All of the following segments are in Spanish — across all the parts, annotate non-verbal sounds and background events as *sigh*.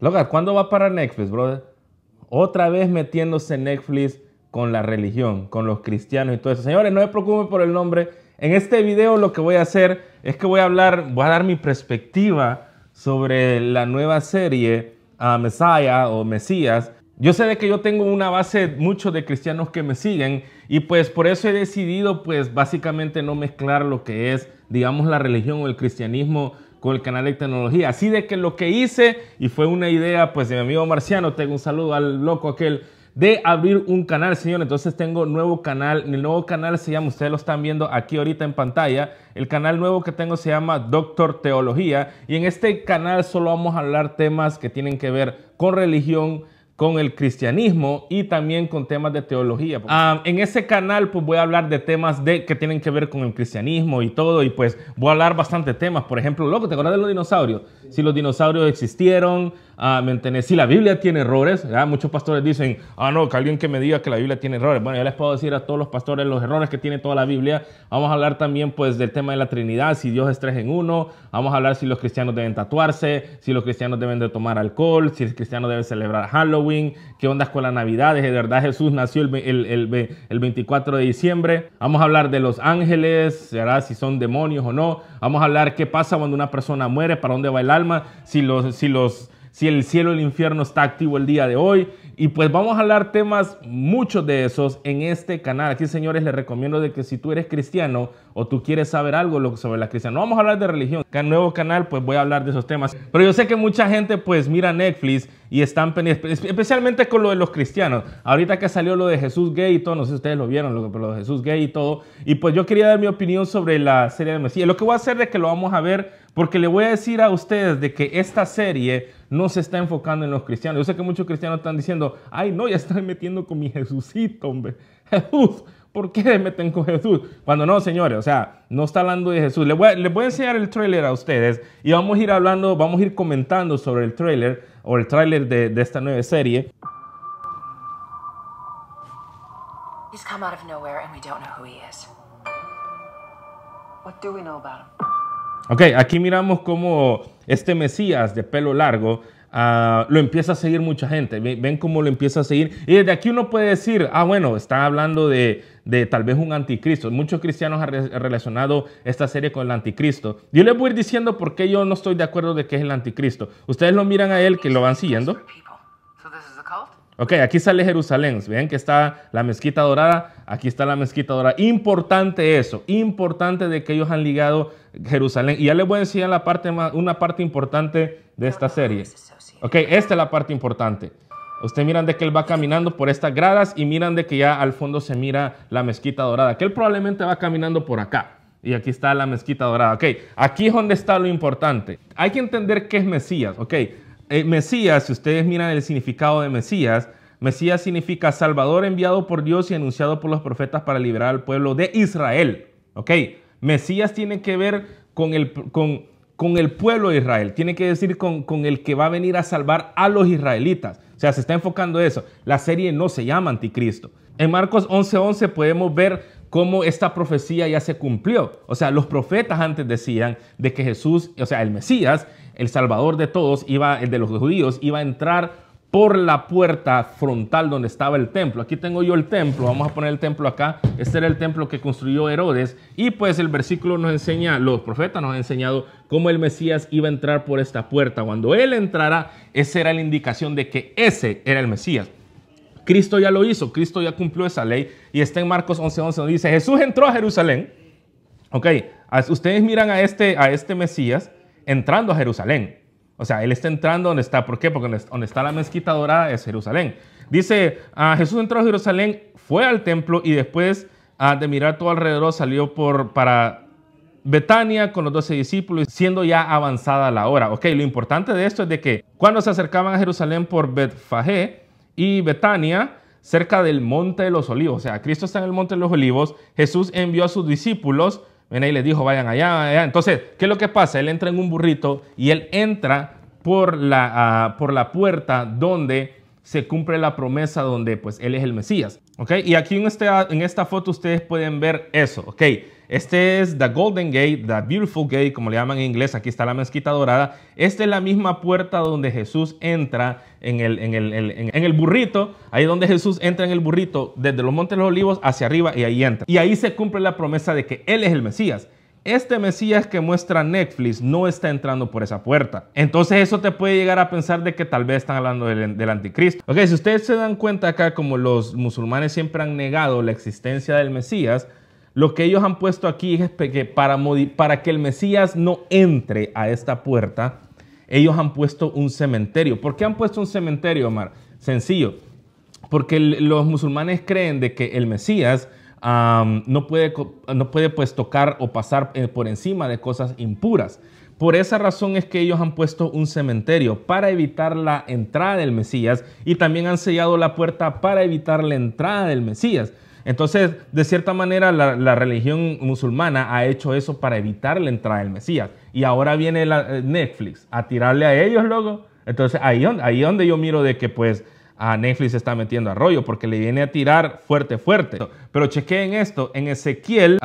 Logan, ¿cuándo va para Netflix, brother? Otra vez metiéndose Netflix con la religión, con los cristianos y todo eso. Señores, no se preocupen por el nombre. En este video lo que voy a hacer es que voy a hablar, voy a dar mi perspectiva sobre la nueva serie a ah, Messiah o Mesías. Yo sé de que yo tengo una base, mucho de cristianos que me siguen y pues por eso he decidido pues básicamente no mezclar lo que es, digamos, la religión o el cristianismo con el canal de tecnología. Así de que lo que hice, y fue una idea pues de mi amigo Marciano, tengo un saludo al loco aquel, de abrir un canal, señor. Entonces tengo nuevo canal, el nuevo canal se llama, ustedes lo están viendo aquí ahorita en pantalla, el canal nuevo que tengo se llama Doctor Teología y en este canal solo vamos a hablar temas que tienen que ver con religión, con el cristianismo y también con temas de teología. Ah, en ese canal pues voy a hablar de temas de, que tienen que ver con el cristianismo y todo y pues voy a hablar bastante temas. Por ejemplo, loco, ¿te acuerdas de los dinosaurios? si los dinosaurios existieron, ah, ¿me Si la Biblia tiene errores, muchos pastores dicen, ah, no, que alguien que me diga que la Biblia tiene errores. Bueno, ya les puedo decir a todos los pastores los errores que tiene toda la Biblia. Vamos a hablar también, pues, del tema de la Trinidad, si Dios es tres en uno. Vamos a hablar si los cristianos deben tatuarse, si los cristianos deben de tomar alcohol, si los cristianos deben celebrar Halloween, qué onda con la Navidad, de verdad Jesús nació el, el, el, el 24 de diciembre. Vamos a hablar de los ángeles, Si son demonios o no. Vamos a hablar qué pasa cuando una persona muere, para dónde bailar si los, si los si el cielo o el infierno está activo el día de hoy. Y pues vamos a hablar temas, muchos de esos, en este canal. Aquí, señores, les recomiendo de que si tú eres cristiano o tú quieres saber algo sobre la cristiana, no vamos a hablar de religión. en el nuevo canal, pues voy a hablar de esos temas. Pero yo sé que mucha gente, pues, mira Netflix y están especialmente con lo de los cristianos. Ahorita que salió lo de Jesús gay y todo, no sé si ustedes lo vieron, pero lo de Jesús gay y todo. Y pues yo quería dar mi opinión sobre la serie de Mesías. Lo que voy a hacer es que lo vamos a ver porque le voy a decir a ustedes de que esta serie no se está enfocando en los cristianos. Yo sé que muchos cristianos están diciendo, ay, no, ya están metiendo con mi Jesucito, hombre. *laughs* Jesús, ¿por qué meten con Jesús? Cuando no, señores, o sea, no está hablando de Jesús. Les voy, a, enseñar el trailer a ustedes y vamos a ir hablando, vamos a ir comentando sobre el trailer o el trailer de, esta nueva serie. He's come out of nowhere and we don't know who he is. What do Ok, aquí miramos cómo este Mesías de pelo largo ah, lo empieza a seguir mucha gente. Ven cómo lo empieza a seguir. Y desde aquí uno puede decir, ah, bueno, está hablando de, tal vez un anticristo. Muchos cristianos han relacionado esta serie con el anticristo. Yo les voy a ir diciendo por qué yo no estoy de acuerdo de que es el anticristo. Ustedes lo miran a él que lo van siguiendo. Ok, aquí sale Jerusalén. Vean que está la mezquita dorada. Aquí está la mezquita dorada. Importante eso. Importante de que ellos han ligado Jerusalén. Y ya les voy a enseñar la parte más, una parte importante de esta serie. Ok, esta es la parte importante. Ustedes miran de que él va caminando por estas gradas y miran de que ya al fondo se mira la mezquita dorada. Que él probablemente va caminando por acá. Y aquí está la mezquita dorada. Ok, aquí es donde está lo importante. Hay que entender qué es Mesías. Ok. Eh, Mesías, si ustedes miran el significado de Mesías, Mesías significa Salvador enviado por Dios y anunciado por los profetas para liberar al pueblo de Israel. ¿Ok? Mesías tiene que ver con el, con, el pueblo de Israel, tiene que decir con, el que va a venir a salvar a los israelitas. O sea, se está enfocando eso. La serie no se llama Anticristo. En Marcos 11:11 11 podemos ver cómo esta profecía ya se cumplió. O sea, los profetas antes decían de que Jesús, o sea, el Mesías, el Salvador de todos, iba, el de los judíos, iba a entrar por la puerta frontal donde estaba el templo. Aquí tengo yo el templo, vamos a poner el templo acá. Este era el templo que construyó Herodes y pues el versículo nos enseña, los profetas nos han enseñado cómo el Mesías iba a entrar por esta puerta. Cuando él entrara, esa era la indicación de que ese era el Mesías. Cristo ya lo hizo, Cristo ya cumplió esa ley y está en Marcos 11:11 11, donde dice, Jesús entró a Jerusalén. Ok, ustedes miran a este, a este Mesías entrando a Jerusalén. O sea, él está entrando donde está. ¿Por qué? Porque donde está la mezquita dorada es Jerusalén. Dice, a ah, Jesús entró a Jerusalén, fue al templo y después ah, de mirar todo alrededor salió por, para Betania con los doce discípulos, siendo ya avanzada la hora. Ok, lo importante de esto es de que cuando se acercaban a Jerusalén por Betfagé y Betania, cerca del Monte de los Olivos, o sea, Cristo está en el Monte de los Olivos, Jesús envió a sus discípulos Ven ahí les dijo, vayan allá, Entonces, ¿qué es lo que pasa? Él entra en un burrito y él entra por la, ah, por la puerta donde se cumple la promesa donde pues él es el Mesías. ¿Ok? Y aquí en este, en esta foto ustedes pueden ver eso. ¿Ok? Este es The Golden Gate, The Beautiful Gate, como le llaman en inglés. Aquí está la mezquita dorada. Esta es la misma puerta donde Jesús entra en el, en el, en, el burrito. Ahí donde Jesús entra en el burrito, desde los Montes de los Olivos hacia arriba y ahí entra. Y ahí se cumple la promesa de que Él es el Mesías. Este Mesías que muestra Netflix no está entrando por esa puerta. Entonces eso te puede llegar a pensar de que tal vez están hablando del, del, anticristo. Ok, si ustedes se dan cuenta acá como los musulmanes siempre han negado la existencia del Mesías, lo que ellos han puesto aquí es que para, que el Mesías no entre a esta puerta, ellos han puesto un cementerio. ¿Por qué han puesto un cementerio, Omar? Sencillo, porque los musulmanes creen de que el Mesías no puede, no puede pues, tocar o pasar eh, por encima de cosas impuras. Por esa razón es que ellos han puesto un cementerio para evitar la entrada del Mesías y también han sellado la puerta para evitar la entrada del Mesías. Entonces, de cierta manera, la, religión musulmana ha hecho eso para evitar la entrada del Mesías. Y ahora viene la, eh, Netflix a tirarle a ellos, luego. Entonces, ahí, ahí donde yo miro de que, pues, a Netflix está metiendo arroyo porque le viene a tirar fuerte, fuerte. Pero chequeen esto, en Ezequiel,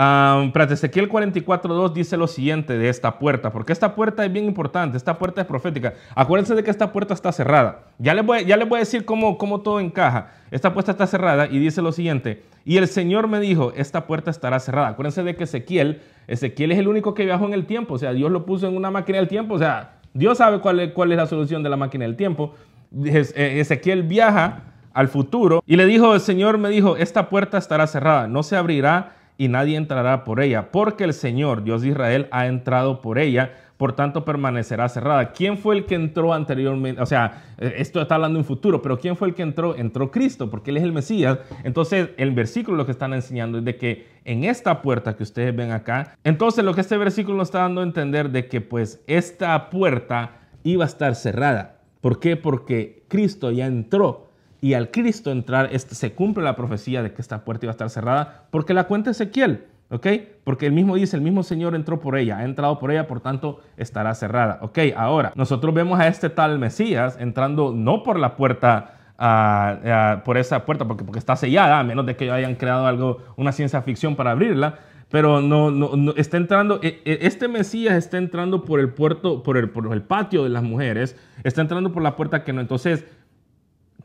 Ezequiel 44.2 dice lo siguiente de esta puerta, porque esta puerta es bien importante, esta puerta es profética. Acuérdense de que esta puerta está cerrada. Ya les voy, ya les voy a decir cómo, cómo todo encaja. Esta puerta está cerrada y dice lo siguiente, y el Señor me dijo, esta puerta estará cerrada. Acuérdense de que Ezequiel, Ezequiel es el único que viajó en el tiempo, o sea, Dios lo puso en una máquina del tiempo, o sea, Dios sabe cuál cuál es la solución de la máquina del tiempo. Eh, Ezequiel viaja al futuro y le dijo, el Señor me dijo, esta puerta estará cerrada, no se abrirá y nadie entrará por ella, porque el Señor, Dios de Israel, ha entrado por ella, por tanto permanecerá cerrada. ¿Quién fue el que entró anteriormente? O sea, eh, esto está hablando en futuro, pero ¿quién fue el que entró? Entró Cristo, porque Él es el Mesías. Entonces, el versículo lo que están enseñando es de que en esta puerta que ustedes ven acá, entonces lo que este versículo nos está dando a entender de que pues esta puerta iba a estar cerrada. ¿Por qué? Porque Cristo ya entró y al Cristo entrar este, se cumple la profecía de que esta puerta iba a estar cerrada porque la cuenta Ezequiel, ¿ok? Porque el mismo dice, el mismo Señor entró por ella, ha entrado por ella, por tanto estará cerrada, ¿ok? Ahora, nosotros vemos a este tal Mesías entrando no por la puerta ah, ah, por esa puerta, porque, porque está sellada, a menos de que hayan creado algo, una ciencia ficción para abrirla, pero no, no, no, está entrando, e, e, este Mesías está entrando por el puerto, por el, por el patio de las mujeres, está entrando por la puerta que no. Entonces,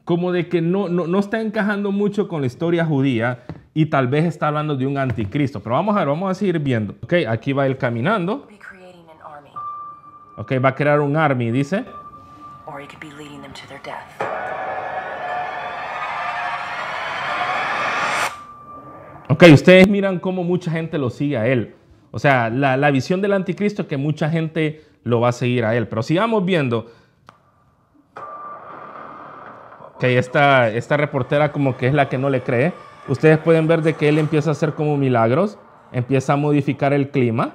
como de que no, no, está encajando mucho con la historia judía y tal vez está hablando de un anticristo. Pero vamos a ver, vamos a seguir viendo. Ok, aquí va él caminando. Ok, va a crear un army, dice. Ok, ustedes miran cómo mucha gente lo sigue a él. O sea, la, visión del anticristo es que mucha gente lo va a seguir a él. Pero sigamos viendo. Ok, esta, esta reportera como que es la que no le cree. Ustedes pueden ver de que él empieza a hacer como milagros, empieza a modificar el clima.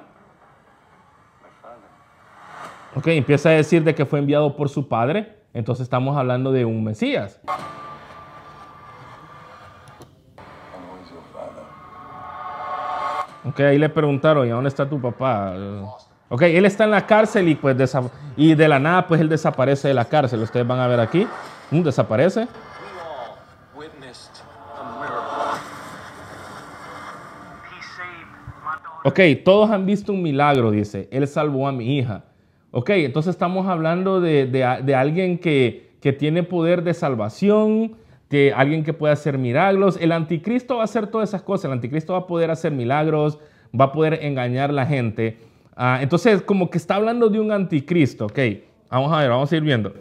Ok, empieza a decir de que fue enviado por su padre. Entonces estamos hablando de un Mesías. Ok, ahí le preguntaron, ¿y dónde está tu papá? Ok, él está en la cárcel y pues y de la nada pues él desaparece de la cárcel. Ustedes van a ver aquí, mm, desaparece. Ok, todos han visto un milagro, dice. Él salvó a mi hija. Ok, entonces estamos hablando de, alguien que, que tiene poder de salvación, de alguien que pueda hacer milagros. El anticristo va a hacer todas esas cosas, el anticristo va a poder hacer milagros, va a poder engañar a la gente. Ah, entonces, como que está hablando de un anticristo, ok, vamos a ver, vamos a ir viendo.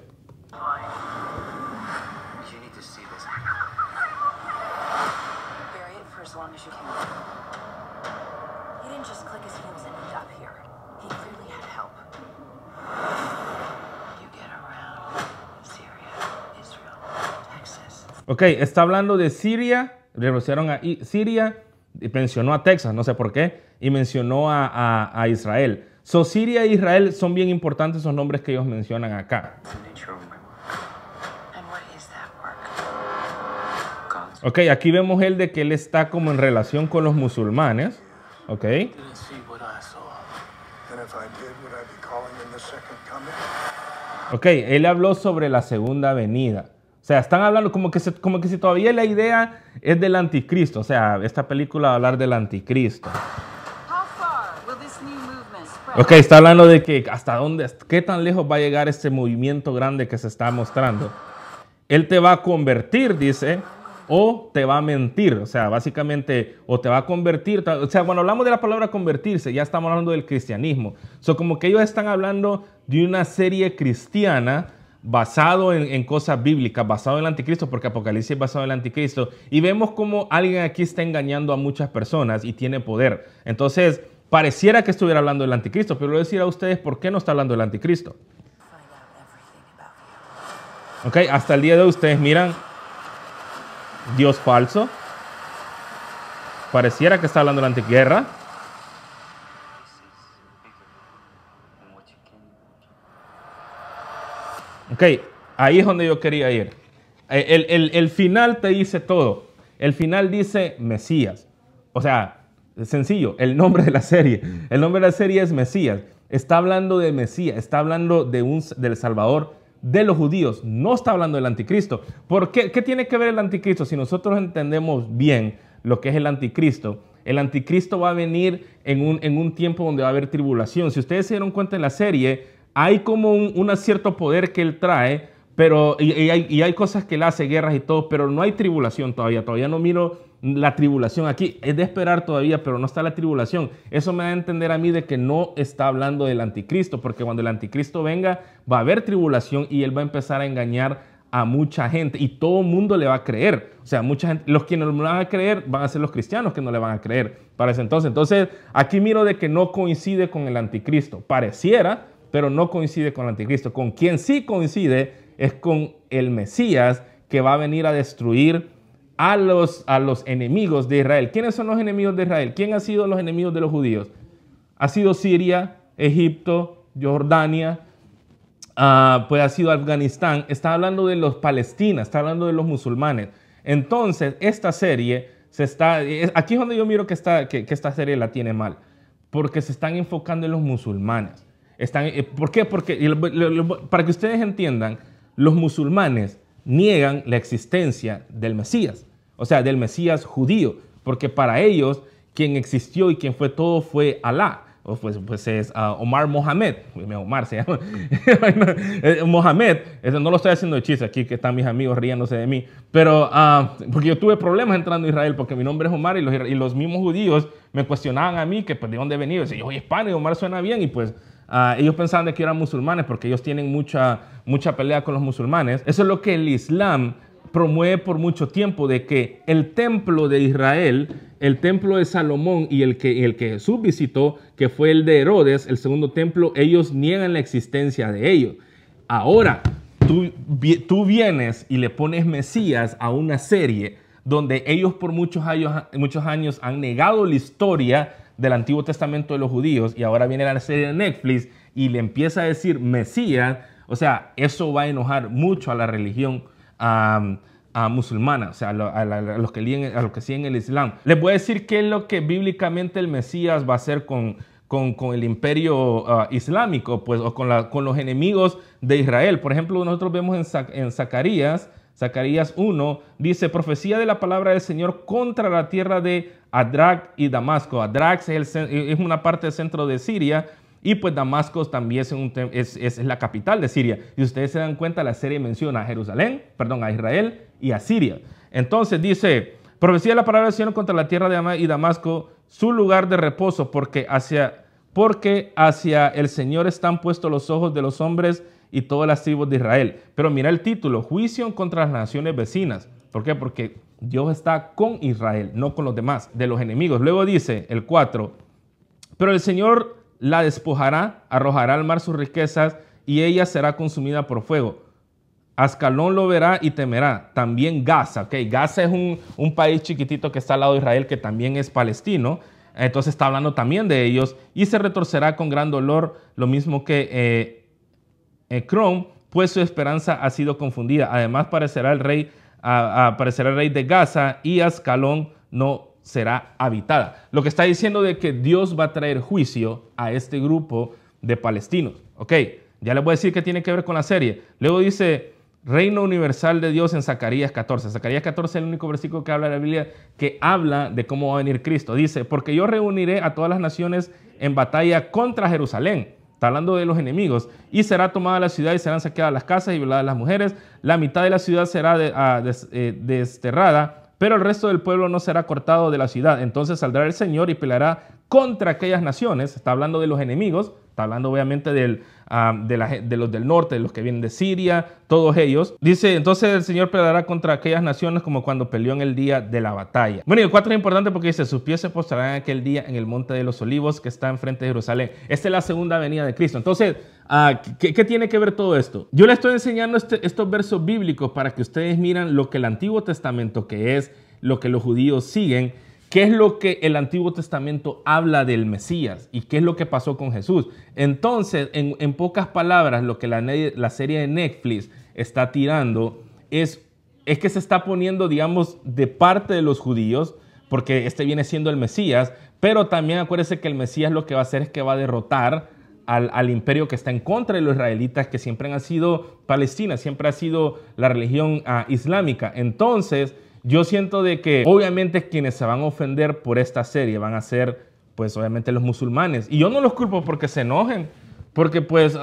Ok, está hablando de Siria, renunciaron a Siria, y mencionó a Texas, no sé por qué, y mencionó a, Israel. So, Siria e Israel son bien importantes esos nombres que ellos mencionan acá. Ok, aquí vemos él de que él está como en relación con los musulmanes. Ok. Ok, él habló sobre la segunda venida. O sea, están hablando como que, se, como que si todavía la idea es del anticristo. O sea, esta película va a hablar del anticristo. Ok, está hablando de que hasta dónde, qué tan lejos va a llegar este movimiento grande que se está mostrando. Él te va a convertir, dice, o te va a mentir. O sea, básicamente, o te va a convertir. O sea, cuando hablamos de la palabra convertirse, ya estamos hablando del cristianismo. O sea, como que ellos están hablando de una serie cristiana basado en, cosas bíblicas, basado en el anticristo, porque Apocalipsis es basado en el anticristo, y vemos como alguien aquí está engañando a muchas personas y tiene poder. Entonces, pareciera que estuviera hablando del anticristo, pero voy a decir a ustedes por qué no está hablando del anticristo. Ok, hasta el día de hoy ustedes miran Dios falso. Pareciera que está hablando de la antiguerra. Ok, ahí es donde yo quería ir. Eh, el, final te dice todo. El final dice Mesías. O sea, sencillo, el nombre de la serie. El nombre de la serie es Mesías. Está hablando de Mesías, está hablando de un, del Salvador de los judíos, no está hablando del anticristo. ¿Por qué? ¿Qué tiene que ver el anticristo? Si nosotros entendemos bien lo que es el anticristo, el anticristo va a venir en un, en un tiempo donde va a haber tribulación. Si ustedes se dieron cuenta en la serie, hay como un, cierto poder que él trae, pero y, hay, cosas que él hace, guerras y todo, pero no hay tribulación todavía, todavía no miro la tribulación aquí, es de esperar todavía, pero no está la tribulación. Eso me da a entender a mí de que no está hablando del anticristo, porque cuando el anticristo venga va a haber tribulación y él va a empezar a engañar a mucha gente y todo mundo le va a creer. O sea, mucha gente, los que no le van a creer van a ser los cristianos que no le van a creer para ese entonces. Entonces, aquí miro de que no coincide con el anticristo. Pareciera, pero no coincide con el anticristo. Con quien sí coincide es con el Mesías que va a venir a destruir a los, a los enemigos de Israel. ¿Quiénes son los enemigos de Israel? ¿Quién ha sido los enemigos de los judíos? Ha sido Siria, Egipto, Jordania, ah, pues ha sido Afganistán. Está hablando de los palestinos, está hablando de los musulmanes. Entonces, esta serie se está... Aquí es donde yo miro que, está, que esta serie la tiene mal, porque se están enfocando en los musulmanes. Están, eh, ¿Por qué? Porque, para que ustedes entiendan, los musulmanes niegan la existencia del Mesías, o sea, del Mesías judío, porque para ellos quien existió y quien fue todo fue Alá. O pues, pues es ah, Omar Mohamed, pues, Omar se llama, *laughs* eh, Mohamed, no lo estoy haciendo de chiste aquí, que están mis amigos riéndose de mí, pero ah, porque yo tuve problemas entrando a Israel, porque mi nombre es Omar y los, mismos judíos me cuestionaban a mí que pues, de dónde venía, y yo soy hispano y Omar suena bien y pues Ah, ellos pensaban de que eran musulmanes porque ellos tienen mucha, mucha pelea con los musulmanes. Eso es lo que el Islam promueve por mucho tiempo, de que el templo de Israel, el templo de Salomón y el que, el que Jesús visitó, que fue el de Herodes, el segundo templo, ellos niegan la existencia de ellos. Ahora, tú, tú vienes y le pones Mesías a una serie donde ellos por muchos años, muchos años han negado la historia del Antiguo Testamento de los judíos y ahora viene la serie de Netflix y le empieza a decir Mesías, o sea, eso va a enojar mucho a la religión a musulmana, o sea, a, los que a que siguen el Islam. Les voy a decir qué es lo que bíblicamente el Mesías va a hacer con, con, el imperio ah, islámico, pues, o con, los enemigos de Israel. Por ejemplo, nosotros vemos en Zacarías Zacarías 1 dice, profecía de la palabra del Señor contra la tierra de Adrac y Damasco. Adrax es, una parte del centro de Siria y pues Damasco también es, la capital de Siria. Y ustedes se dan cuenta, la serie menciona a Jerusalén, perdón, a Israel y a Siria. Entonces dice, profecía de la palabra del Señor contra la tierra de Damasco y Damasco, su lugar de reposo, porque hacia, porque hacia el Señor están puestos los ojos de los hombres y todas las tribus de Israel. Pero mira el título, juicio contra las naciones vecinas. ¿Por qué? Porque Dios está con Israel, no con los demás, de los enemigos. Luego dice el 4, pero el Señor la despojará, arrojará al mar sus riquezas y ella será consumida por fuego. Ascalón lo verá y temerá. También Gaza, ¿ok? Gaza es un, país chiquitito que está al lado de Israel, que también es palestino. Entonces está hablando también de ellos y se retorcerá con gran dolor, lo mismo que eh, eh, pues su esperanza ha sido confundida. Además, parecerá el rey, aparecerá el rey de Gaza y Ascalón no será habitada. Lo que está diciendo de que Dios va a traer juicio a este grupo de palestinos. Ok, ya les voy a decir que tiene que ver con la serie. Luego dice Reino Universal de Dios en Zacarías 14. Zacarías 14 es el único versículo que habla de la Biblia que habla de cómo va a venir Cristo. Dice, porque yo reuniré a todas las naciones en batalla contra Jerusalén Está hablando de los enemigos. Y será tomada la ciudad y serán saqueadas las casas y violadas las mujeres. La mitad de la ciudad será ah, eh, desterrada, pero el resto del pueblo no será cortado de la ciudad. Entonces saldrá el Señor y peleará contra aquellas naciones, está hablando de los enemigos, está hablando obviamente del, ah, de, los del norte, de los que vienen de Siria, todos ellos. Dice, entonces el Señor peleará contra aquellas naciones como cuando peleó en el día de la batalla. Bueno, y el 4 es importante porque dice, sus pies se postrarán aquel día en el monte de los olivos que está enfrente de Jerusalén. Esta es la segunda venida de Cristo. Entonces, ah, ¿qué, tiene que ver todo esto? Yo le estoy enseñando este, estos versos bíblicos para que ustedes miran lo que el Antiguo Testamento, que es lo que los judíos siguen, ¿Qué es lo que el Antiguo Testamento habla del Mesías y qué es lo que pasó con Jesús? Entonces, en, pocas palabras, lo que la, serie de Netflix está tirando es, es que se está poniendo, digamos, de parte de los judíos, porque este viene siendo el Mesías, pero también acuérdense que el Mesías lo que va a hacer es que va a derrotar al, imperio que está en contra de los israelitas, que siempre han sido Palestina, siempre ha sido la religión ah, islámica. Entonces, yo siento de que obviamente quienes se van a ofender por esta serie van a ser, pues obviamente los musulmanes. Y yo no los culpo porque se enojen, porque pues ah,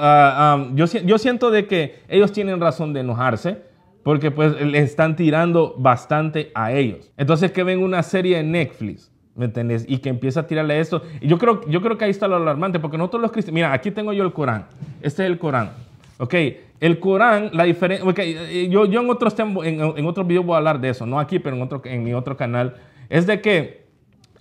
ah, yo, siento de que ellos tienen razón de enojarse, porque pues le están tirando bastante a ellos. Entonces que ven una serie en Netflix ¿Me entendés? Y que empieza a tirarle esto. Y yo creo, yo creo que ahí está lo alarmante, porque nosotros los cristianos, mira, aquí tengo yo el Corán. Este es el Corán. Ok, el Corán, la diferencia, eh, eh, yo, en otros en, en otro videos voy a hablar de eso, no aquí, pero en, otro, en mi otro canal, es de que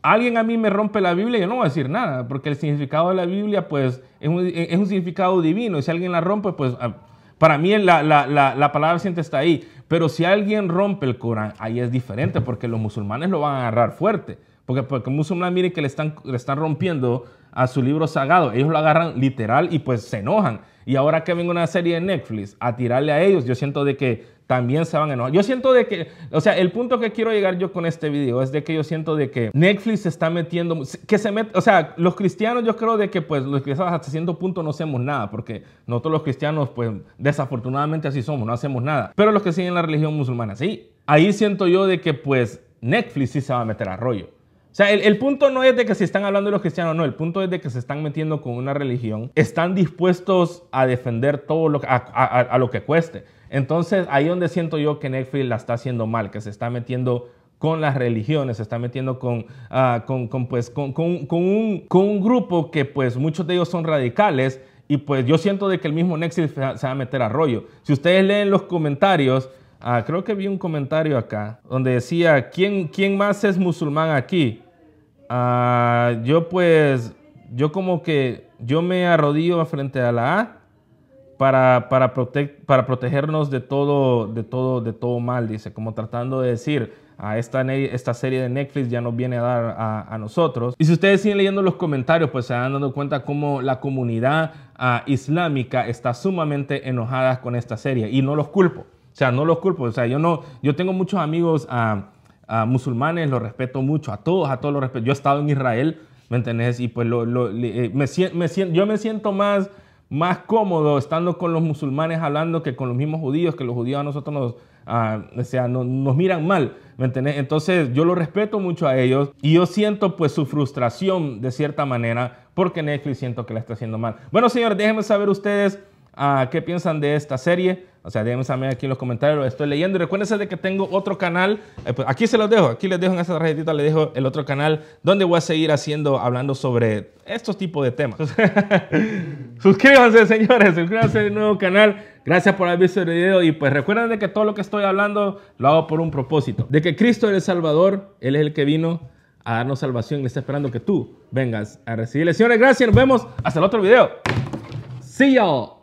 alguien a mí me rompe la Biblia, yo no voy a decir nada, porque el significado de la Biblia, pues, es un, significado divino, y si alguien la rompe, pues, ah, para mí la, la, palabra siempre está ahí, pero si alguien rompe el Corán, ahí es diferente, porque los musulmanes lo van a agarrar fuerte, porque, porque un musulmán mire que le están, le están rompiendo a su libro sagrado. Ellos lo agarran literal y pues se enojan. Y ahora que vengo una serie de Netflix a tirarle a ellos, yo siento de que también se van a enojar. Yo siento de que, o sea, el punto que quiero llegar yo con este video es de que yo siento de que Netflix se está metiendo, que se mete, o sea, los cristianos yo creo de que pues los cristianos hasta cierto punto no hacemos nada, porque nosotros los cristianos pues desafortunadamente así somos, no hacemos nada. Pero los que siguen la religión musulmana, sí. Ahí siento yo de que pues Netflix sí se va a meter a rollo. O sea, el, punto no es de que si están hablando de los cristianos, no, el punto es de que se están metiendo con una religión, están dispuestos a defender todo lo, a, lo que cueste. Entonces, ahí donde siento yo que Netflix la está haciendo mal, que se está metiendo con las religiones, se está metiendo con, ah, con, pues, con, con, un, con un grupo que pues muchos de ellos son radicales y pues yo siento de que el mismo Netflix se va a meter a rollo. Si ustedes leen los comentarios, ah, creo que vi un comentario acá donde decía, ¿quién, ¿quién más es musulmán aquí? Ah, yo pues, yo como que, yo me arrodillo frente a la A para, para, para protegernos de todo, de, todo, de todo mal, dice, como tratando de decir, a ah, esta, esta serie de Netflix ya nos viene a dar a, nosotros. Y si ustedes siguen leyendo los comentarios, pues se van dando cuenta cómo la comunidad ah, islámica está sumamente enojada con esta serie. Y no los culpo. O sea, no los culpo. O sea, yo no, yo tengo muchos amigos a musulmanes, los respeto mucho, a todos, a todos los respeto. Yo he estado en Israel, ¿me entendés? Y pues eh, me, yo me siento más, más cómodo estando con los musulmanes hablando que con los mismos judíos, que los judíos a nosotros nos, ah, o sea, nos miran mal, ¿me entendés? Entonces yo lo respeto mucho a ellos y yo siento pues su frustración de cierta manera porque Netflix siento que la está haciendo mal. Bueno, señores, déjenme saber ustedes. Ah, qué piensan de esta serie. O sea, déjenme saber aquí en los comentarios, lo estoy leyendo. Y recuérdense de que tengo otro canal, eh, pues aquí se los dejo, aquí les dejo en esta tarjetita, les dejo el otro canal donde voy a seguir haciendo, hablando sobre estos tipos de temas. *laughs* suscríbanse, señores, suscríbanse al nuevo canal. Gracias por haber visto el video y pues recuerden de que todo lo que estoy hablando lo hago por un propósito. De que Cristo es el Salvador, Él es el que vino a darnos salvación y está esperando que tú vengas a recibirle. Señores, gracias, nos vemos hasta el otro video. See y'all.